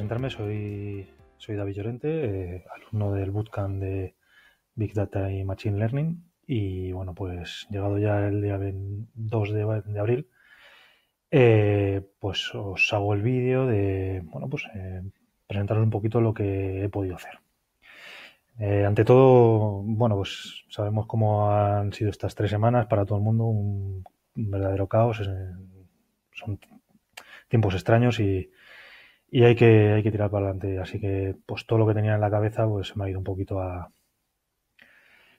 presentarme, soy, soy David Llorente, eh, alumno del bootcamp de Big Data y Machine Learning. Y bueno, pues llegado ya el día 2 de, abril, eh, pues os hago el vídeo de, bueno, pues eh, presentaros un poquito lo que he podido hacer. ante todo, bueno, pues sabemos cómo han sido estas tres semanas para todo el mundo, un verdadero caos. son tiempos extraños y, y hay que, hay que tirar para adelante. Así que, pues todo lo que tenía en la cabeza, pues se me ha ido un poquito a.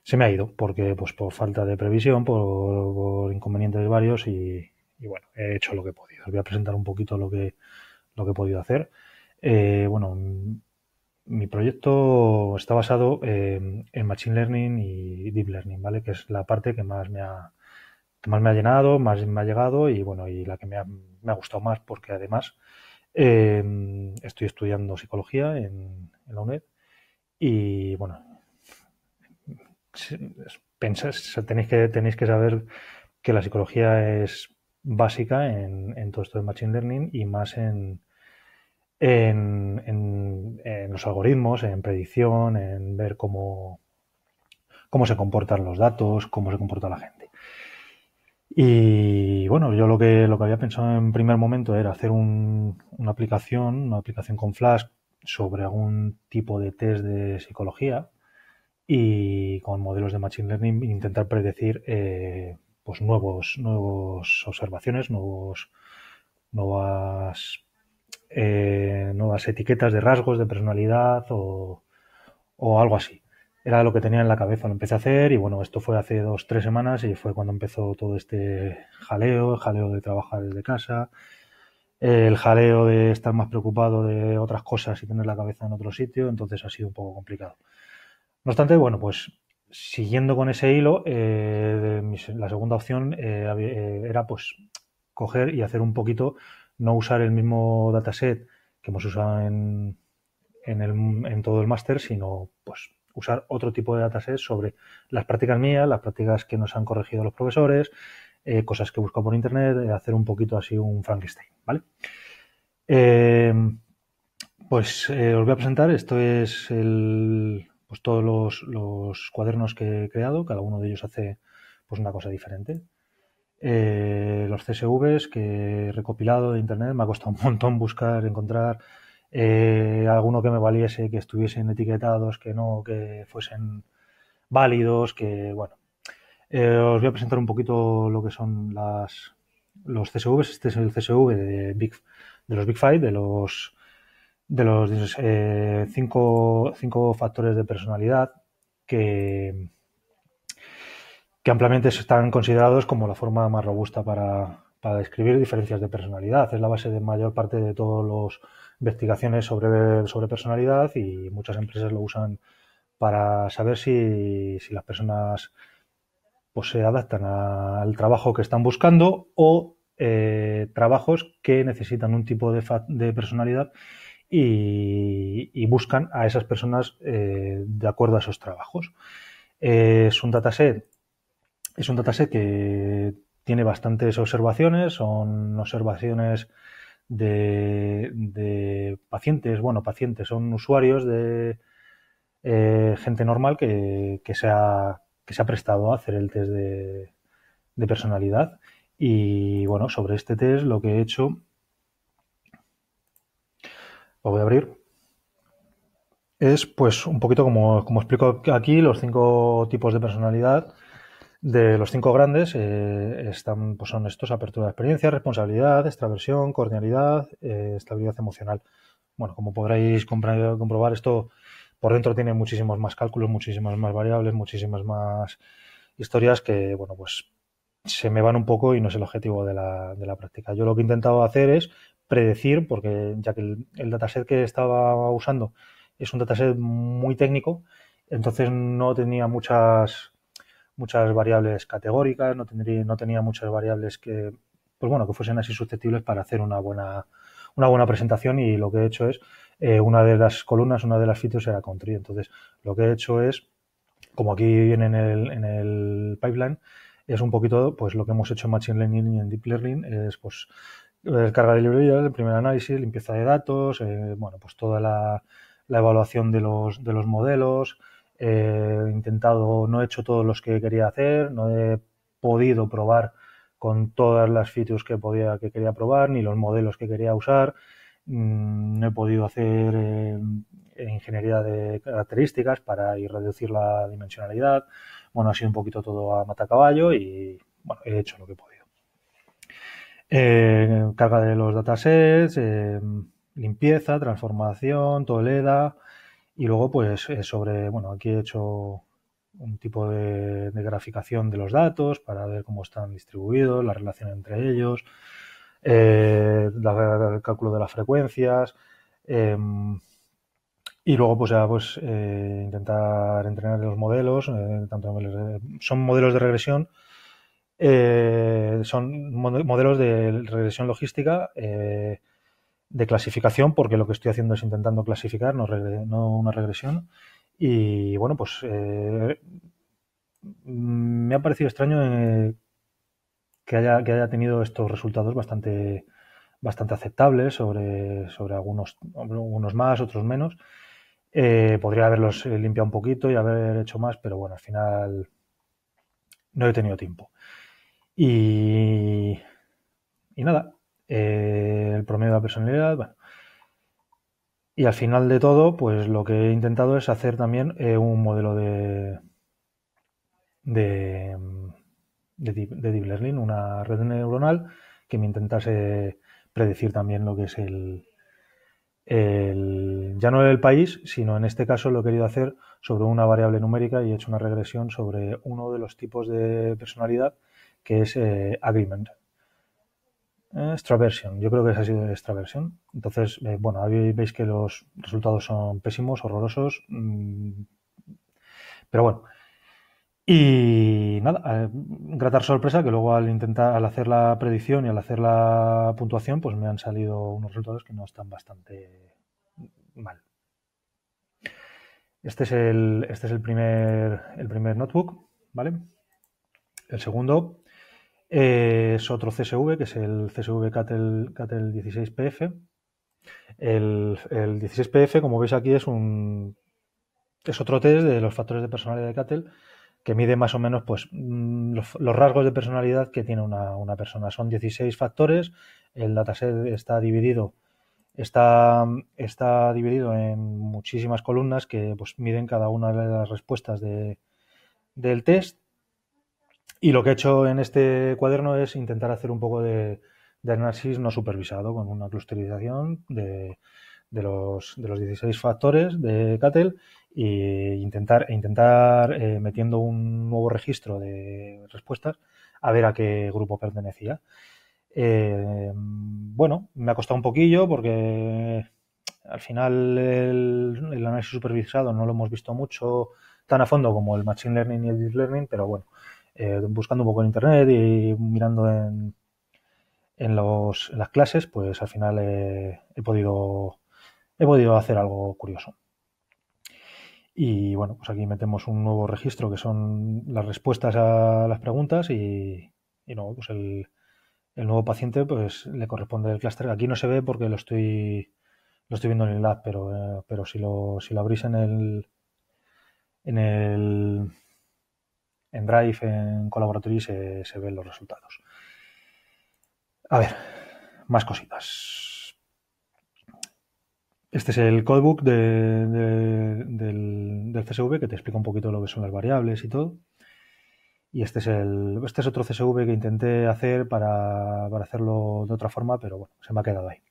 Se me ha ido, porque pues por falta de previsión, por, inconvenientes varios, y, y, bueno, he hecho lo que he podido. Os voy a presentar un poquito lo que, lo que he podido hacer. Eh, bueno, mi proyecto está basado en Machine Learning y Deep Learning, ¿vale? Que es la parte que más me ha, más me ha llenado, más me ha llegado y bueno, y la que me ha, me ha gustado más, porque además Em, estoy estudiando psicología en, la UNED y bueno, tenéis, que, que saber que la psicología es básica en, todo esto de Machine Learning y más en, en, en, los algoritmos, en predicción, en ver cómo, cómo se comportan los datos, cómo se comporta la gente. Y bueno, yo lo que, lo que había pensado en primer momento era hacer una aplicación, una aplicación con Flash sobre algún tipo de test de psicología y con modelos de Machine Learning e intentar predecir eh, pues nuevos, nuevos observaciones, nuevos, nuevas, eh, nuevas etiquetas de rasgos, de personalidad o algo así era lo que tenía en la cabeza, lo empecé a hacer y bueno, esto fue hace dos, tres semanas y fue cuando empezó todo este jaleo, el jaleo de trabajar desde casa, el jaleo de estar más preocupado de otras cosas y tener la cabeza en otro sitio, entonces ha sido un poco complicado. No obstante, bueno, pues siguiendo con ese hilo, eh, la segunda opción eh, eh, era pues coger y hacer un poquito, no usar el mismo dataset que hemos usado en, en todo el máster, sino pues usar otro tipo de datasets sobre las prácticas mías, las prácticas que nos han corregido los profesores, eh, cosas que he buscado por internet, eh, hacer un poquito así un Frankenstein, ¿vale? Eh, pues os voy a presentar, esto es el, pues, todos los, cuadernos que he creado, cada uno de ellos hace pues una cosa diferente. los CSVs que he recopilado de internet, me ha costado un montón buscar, encontrar, eh, alguno que me valiese, que estuviesen etiquetados, que no, que fuesen válidos, que bueno. Eh, os voy a presentar un poquito lo que son las, los CSVs. Este es el CSV de, Big, de los Big Five, de los, de los eh, cinco, cinco factores de personalidad que, que ampliamente están considerados como la forma más robusta para describir diferencias de personalidad. Es la base de mayor parte de todos los investigaciones sobre, sobre personalidad y muchas empresas lo usan para saber si, las personas pues, se adaptan al trabajo que están buscando o eh, trabajos que necesitan un tipo de, personalidad y, buscan a esas personas eh, de acuerdo a esos trabajos. Eh, es un dataset, es un dataset que tiene bastantes observaciones, son observaciones de, pacientes, bueno, pacientes, son usuarios de eh, gente normal que, que, se ha, que se ha prestado a hacer el test de, de personalidad. Y bueno, sobre este test lo que he hecho, lo voy a abrir, es pues un poquito como, como explico aquí los cinco tipos de personalidad de los cinco grandes eh, están, pues son estos, apertura de experiencia, responsabilidad, extraversión, cordialidad, eh, estabilidad emocional. Bueno, como podréis comprobar, esto por dentro tiene muchísimos más cálculos, muchísimas más variables, muchísimas más historias que, bueno, pues se me van un poco y no es el objetivo de la, de la práctica. Yo lo que he intentado hacer es predecir, porque ya que el dataset que estaba usando es un dataset muy técnico, entonces no tenía muchas muchas variables categóricas, no, tendría, no tenía muchas variables que, pues bueno, que fuesen así susceptibles para hacer una buena, una buena presentación y lo que he hecho es, eh, una de las columnas, una de las features era country. Entonces, lo que he hecho es, como aquí viene en el, en el pipeline, es un poquito pues lo que hemos hecho en Machine Learning y en Deep Learning, es pues descarga de librería, el primer análisis, limpieza de datos, eh, bueno, pues toda la, la evaluación de los, de los modelos, he intentado, no he hecho todos los que quería hacer, no he podido probar con todas las features que, podía, que quería probar, ni los modelos que quería usar, mm, no he podido hacer eh, ingeniería de características para ir reducir la dimensionalidad. Bueno, ha sido un poquito todo a matacaballo y bueno, he hecho lo que he podido. Eh, carga de los datasets, eh, limpieza, transformación, Toleda, y luego, pues, eh, sobre, bueno, aquí he hecho un tipo de, de, graficación de los datos para ver cómo están distribuidos, la relación entre ellos, eh, el cálculo de las frecuencias. Em, y luego, pues ya, pues eh, intentar entrenar los modelos, tanto son modelos de regresión, son modelos de regresión logística de clasificación, porque lo que estoy haciendo es intentando clasificar, no, una regresión. Y bueno, pues eh, me ha parecido extraño eh, que, haya, que haya tenido estos resultados bastante, bastante aceptables sobre, sobre algunos, unos más, otros menos. Eh, podría haberlos limpiado un poquito y haber hecho más, pero bueno, al final no he tenido tiempo. Y, y nada, eh, el promedio de la personalidad, bueno. Y al final de todo, pues lo que he intentado es hacer también eh, un modelo de, de, de, deep, de learning, una red neuronal que me intentase predecir también lo que es el, el, ya no el país, sino en este caso lo he querido hacer sobre una variable numérica y he hecho una regresión sobre uno de los tipos de personalidad que es eh, agreement. Extraversion, yo creo que esa ha sido Extraversion, Entonces, eh, bueno, ahí veis que los resultados son pésimos, horrorosos. Mm, pero bueno. Y nada, eh, grata sorpresa que luego al intentar, al hacer la predicción y al hacer la puntuación, pues me han salido unos resultados que no están bastante mal. Este es el, este es el primer, el primer notebook, ¿vale? El segundo, es otro CSV, que es el CSV Catel, 16PF. El, 16PF, como veis aquí, es un es otro test de los factores de personalidad de Catel que mide más o menos pues, mm, los, rasgos de personalidad que tiene una, persona. Son 16 factores, el dataset está dividido, está, está dividido en muchísimas columnas que pues, miden cada una de las respuestas del test y lo que he hecho en este cuaderno es intentar hacer un poco de, análisis no supervisado con una clusterización de, de, los, 16 factores de CATEL e intentar, intentar eh, metiendo un nuevo registro de respuestas a ver a qué grupo pertenecía. Eh, bueno, me ha costado un poquillo porque al final el, el, análisis supervisado no lo hemos visto mucho tan a fondo como el Machine Learning y el Deep Learning, pero bueno, eh, buscando un poco en internet y mirando en, en, los, las clases, pues al final he, podido, he podido hacer algo curioso. Y bueno, pues aquí metemos un nuevo registro que son las respuestas a las preguntas y, no, pues el, el, nuevo paciente pues le corresponde el clúster. Aquí no se ve porque lo estoy lo estoy viendo en el lab, pero, eh, pero si, lo, si lo abrís en el en el en Drive, en Collaboratory, se, se ven los resultados. A ver, más cositas. Este es el codebook del, CSV que te explica un poquito lo que son las variables y todo. Y este es el este es otro CSV que intenté hacer para hacerlo de otra forma, pero bueno, se me ha quedado ahí.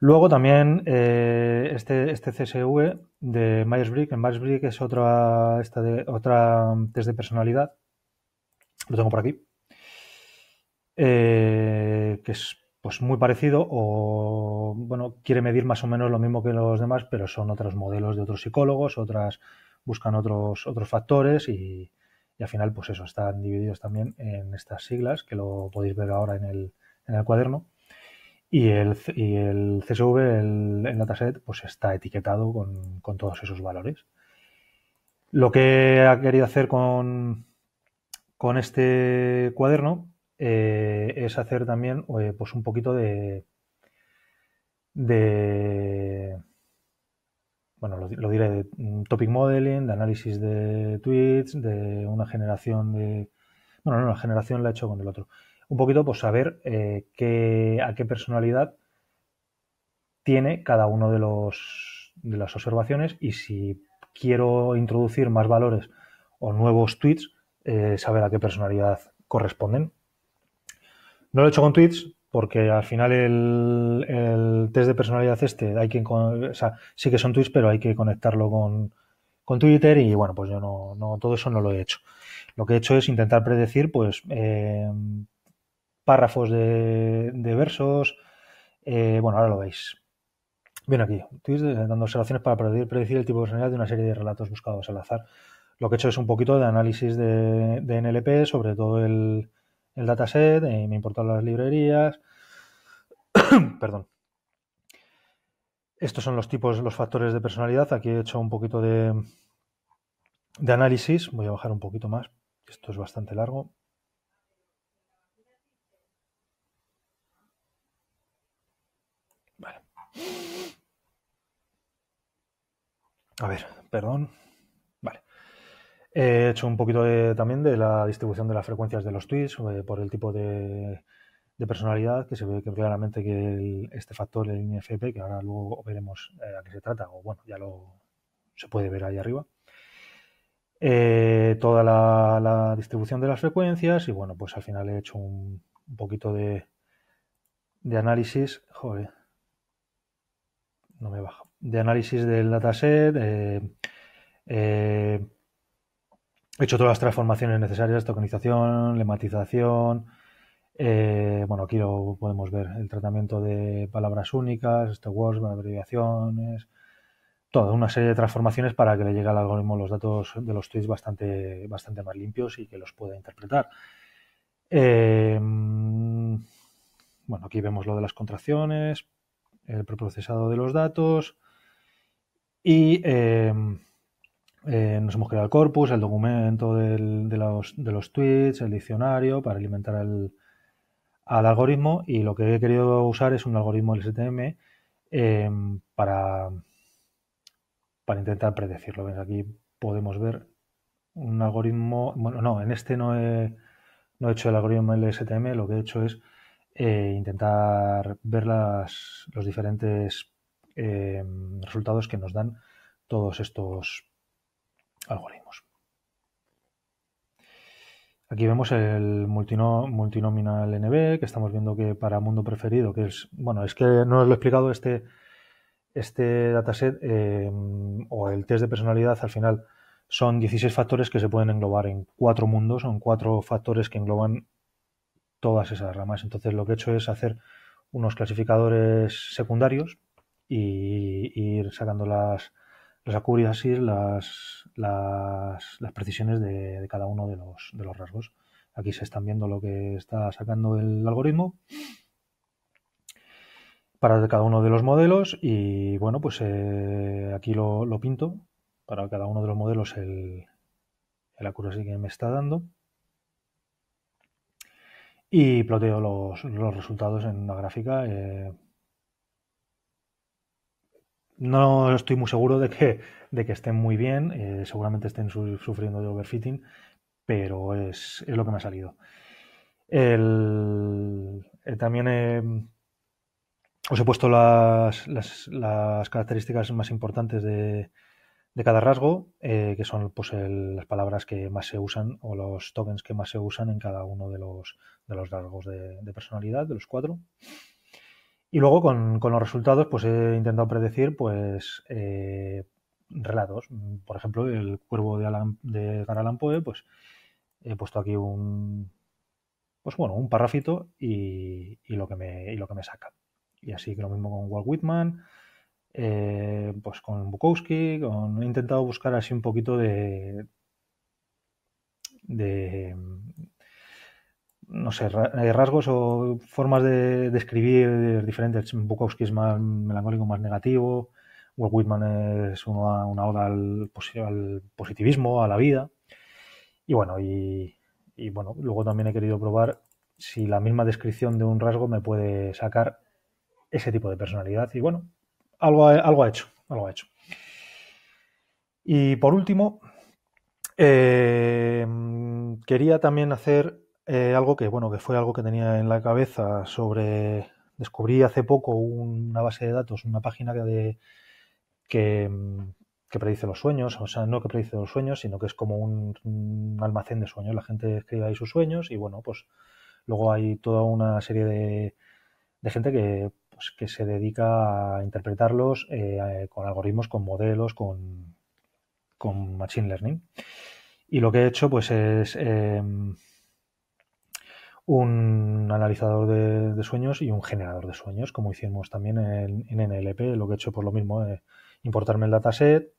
Luego también eh, este, este CSV de Myers-Briggs. En Myers-Briggs es otra, esta de, otra test de personalidad. Lo tengo por aquí. Eh, que es pues muy parecido o bueno quiere medir más o menos lo mismo que los demás pero son otros modelos de otros psicólogos otras buscan otros otros factores y, y al final pues eso están divididos también en estas siglas que lo podéis ver ahora en el, en el cuaderno y el, y el CSV, el, dataset, pues está etiquetado con, todos esos valores. Lo que ha querido hacer con, con este cuaderno eh, es hacer también eh, pues un poquito de, de bueno, lo, lo, diré, de topic modeling, de análisis de tweets, de una generación de... Bueno, no, la generación la he hecho con el otro un poquito pues saber eh, qué, a qué personalidad tiene cada uno de, de las observaciones y si quiero introducir más valores o nuevos tweets, eh, saber a qué personalidad corresponden. No lo he hecho con tweets porque al final el, test de personalidad este hay que, sí que son tweets, pero hay que conectarlo con, Twitter y bueno, pues yo no, no, todo eso no lo he hecho. Lo que he hecho es intentar predecir, pues, eh, párrafos de, versos. Eh, bueno, ahora lo veis. Bien aquí, estoy dando observaciones para predecir el tipo de personalidad de una serie de relatos buscados al azar. Lo que he hecho es un poquito de análisis de, NLP, sobre todo el, dataset, y eh, me importan las librerías. Perdón. Estos son los tipos, los factores de personalidad. Aquí he hecho un poquito de, de análisis. Voy a bajar un poquito más. Esto es bastante largo. A ver, perdón. Vale. He hecho un poquito también de la distribución de las frecuencias de los tweets eh, por el tipo de, personalidad, que se ve que claramente que este factor, el INFP, que ahora luego veremos eh, a qué se trata, o bueno, ya lo se puede ver ahí arriba. Eh, toda la, distribución de las frecuencias y bueno, pues al final he hecho un, poquito de, análisis. Joder, no me baja de análisis del dataset, eh, eh, he hecho todas las transformaciones necesarias, tokenización, lematización, eh, bueno, aquí lo podemos ver, el tratamiento de palabras únicas, words, abreviaciones, toda una serie de transformaciones para que le llegue al algoritmo los datos de los tweets bastante, bastante más limpios y que los pueda interpretar. bueno, aquí vemos lo de las contracciones, el preprocesado de los datos, y em, eh, nos hemos creado el corpus, el documento de, los, de, los, tweets, el diccionario para alimentar al, al, algoritmo. Y lo que he querido usar es un algoritmo LSTM em, para, para intentar predecirlo. Aquí podemos ver un algoritmo. Bueno, no, en este no he, no he hecho el algoritmo LSTM, lo que he hecho es. Eh, intentar ver las, los diferentes Em, resultados que nos dan todos estos algoritmos. Aquí vemos el multinominal NB, que estamos viendo que para mundo preferido, que es, bueno, es que no os lo he explicado, este, este dataset em, o el test de personalidad al final son 16 factores que se pueden englobar en cuatro mundos, son cuatro factores que engloban todas esas ramas. Entonces lo que he hecho es hacer unos clasificadores secundarios y, ir sacando las, las y las, las, las precisiones de, cada uno de los, rasgos. Aquí se están viendo lo que está sacando el algoritmo para cada uno de los modelos y bueno, pues eh, aquí lo, pinto para cada uno de los modelos el, el accuracy que me está dando y ploteo los, resultados en una gráfica. Eh, no estoy muy seguro de que, de que estén muy bien, eh, seguramente estén sufriendo de overfitting, pero es, lo que me ha salido. El, eh, también eh, os he puesto las, las, características más importantes de, cada rasgo, que son pues, las palabras que más se usan o los tokens que más se usan en cada uno de los, de los rasgos de personalidad, de los cuatro. Y luego con, los resultados, pues he intentado predecir, pues, eh, relatos. Por ejemplo, el cuervo de, Alan, de pues he puesto aquí un pues bueno, un parrafito y, lo que me, lo que me saca. Y así que lo mismo con Walt Whitman, eh, pues con Bukowski, con, he intentado buscar así un poquito de, de, no sé, rasgos o formas de describir diferentes. Bukowski es más melancólico, más negativo. Walt Whitman es una, una oda al, positivismo, a la vida. Y bueno, y, bueno, luego también he querido probar si la misma descripción de un rasgo me puede sacar ese tipo de personalidad. Y bueno, algo, algo ha hecho, algo ha hecho. Y por último, eh, quería también hacer eh, algo que, bueno, que fue algo que tenía en la cabeza sobre. Descubrí hace poco una base de datos, una página que, de, que, mm, predice los sueños, o sea, no que predice los sueños, sino que es como un, almacén de sueños. La gente escribe ahí sus sueños y bueno, pues luego hay toda una serie de, de gente que, pues, que se dedica a interpretarlos eh, con algoritmos, con modelos, con, con Machine Learning. Y lo que he hecho pues es em, un analizador de, sueños y un generador de sueños, como hicimos también en, NLP, lo que he hecho por lo mismo, es eh, importarme el dataset,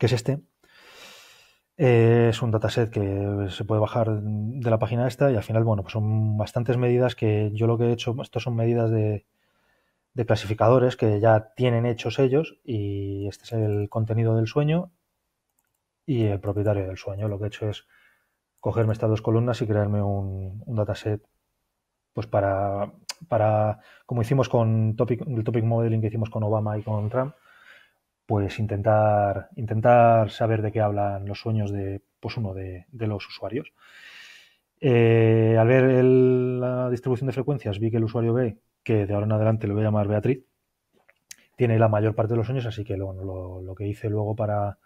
que es este. Eh, es un dataset que se puede bajar de la página esta y al final, bueno, pues son bastantes medidas que yo lo que he hecho, estas son medidas de clasificadores que ya tienen hechos ellos y este es el contenido del sueño y el propietario del sueño. Lo que he hecho es cogerme estas dos columnas y crearme un, dataset pues para, para, como hicimos con topic, el topic modeling que hicimos con Obama y con Trump, pues intentar, intentar saber de qué hablan los sueños de, pues uno de, los usuarios. Eh, al ver la distribución de frecuencias, vi que el usuario B, que de ahora en adelante lo voy a llamar Beatriz, tiene la mayor parte de los sueños, así que lo que hice luego para,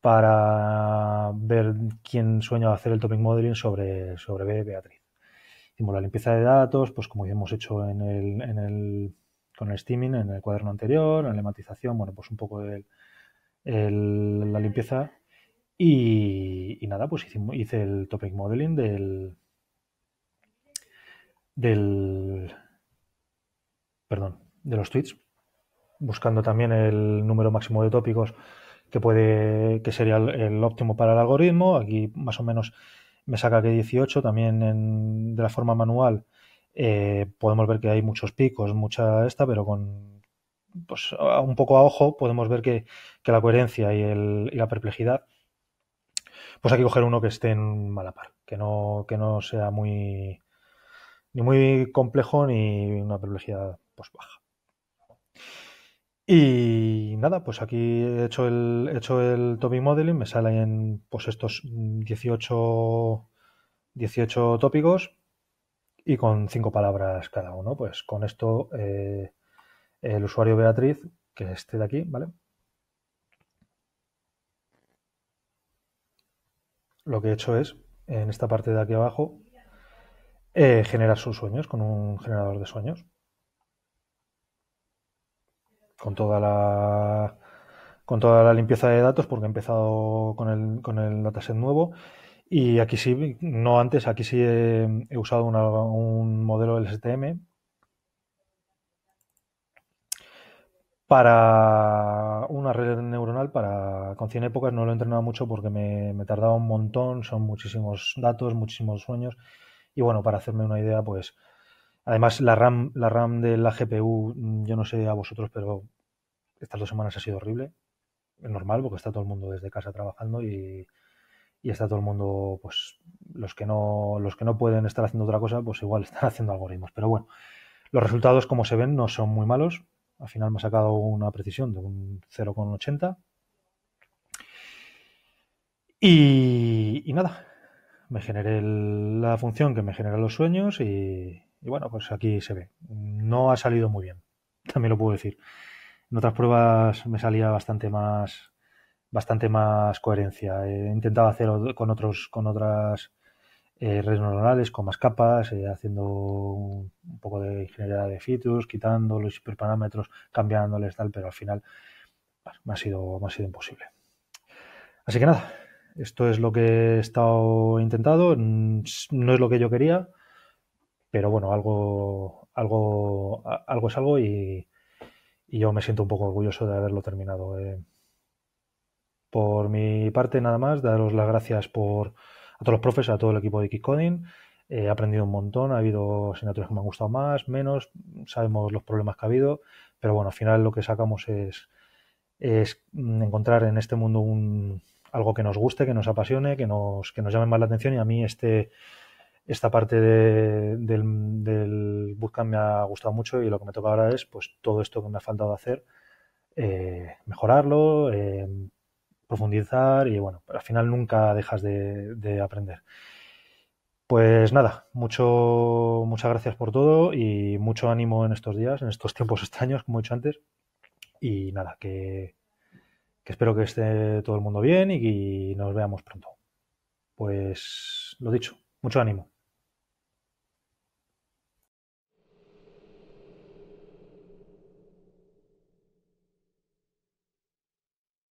para ver quién sueña hacer el topic modeling sobre, sobre Beatriz. Hicimos la limpieza de datos, pues como ya hemos hecho en el, en el, con el steaming, en el cuaderno anterior, la matización, bueno, pues un poco de la limpieza. Y, nada, pues hice el topic modeling del, del perdón, de los tweets, buscando también el número máximo de tópicos que puede que sería el, óptimo para el algoritmo. Aquí más o menos me saca que 18 también en, de la forma manual. Eh, podemos ver que hay muchos picos, mucha esta, pero con pues un poco a ojo podemos ver que, que la coherencia y, el, y, la perplejidad, pues hay que coger uno que esté en mala par, que no, que no sea muy ni muy complejo ni una perplejidad pues baja. Y nada, pues aquí he hecho el, hecho el topic modeling, me salen pues estos 18, tópicos y con cinco palabras cada uno. Pues con esto eh, el usuario Beatriz, que es este de aquí, ¿vale? Lo que he hecho es, en esta parte de aquí abajo, eh, generar sus sueños con un generador de sueños con toda la con toda la limpieza de datos porque he empezado con el, con el dataset nuevo y aquí sí, no antes, aquí sí he, usado un modelo del LSTM para una red neuronal para con 100 épocas no lo he entrenado mucho porque me, me tardaba un montón, son muchísimos datos, muchísimos sueños y bueno, para hacerme una idea pues Además, la RAM, la RAM de la GPU, mm, yo no sé a vosotros, pero estas dos semanas ha sido horrible. Es normal, porque está todo el mundo desde casa trabajando y, está todo el mundo, pues, los que no, los que no pueden estar haciendo otra cosa, pues igual están haciendo algoritmos. Pero bueno, los resultados, como se ven, no son muy malos. Al final me ha sacado una precisión de un 0,80. Y, nada, me generé la función que me genera los sueños y, y bueno, pues aquí se ve. No ha salido muy bien, también lo puedo decir. En otras pruebas me salía bastante más, bastante más coherencia. He intentado hacerlo con otros, con otras eh, redes neuronales, con más capas, eh, haciendo un poco de ingeniería de fitos, quitando los hiperparámetros, cambiándoles tal, pero al final ha sido, me ha sido imposible. Así que nada, esto es lo que he estado intentando. Mm, no es lo que yo quería pero bueno, algo, algo, algo es algo y, yo me siento un poco orgulloso de haberlo terminado. Eh. Por mi parte, nada más, daros las gracias por, a todos los profes, a todo el equipo de Kickcoding. he aprendido un montón, ha habido asignaturas que me han gustado más, menos, sabemos los problemas que ha habido, pero bueno, al final lo que sacamos es, es encontrar en este mundo un, algo que nos guste, que nos apasione, que nos, que nos llame más la atención y a mí este, esta parte del, bootcamp me ha gustado mucho y lo que me toca ahora es pues todo esto que me ha faltado hacer, eh, mejorarlo, eh, profundizar y bueno, al final nunca dejas de, aprender. Pues nada, mucho, muchas gracias por todo y mucho ánimo en estos días, en estos tiempos extraños, como he dicho antes. Y nada, que, espero que esté todo el mundo bien y, y nos veamos pronto. Pues lo dicho, mucho ánimo.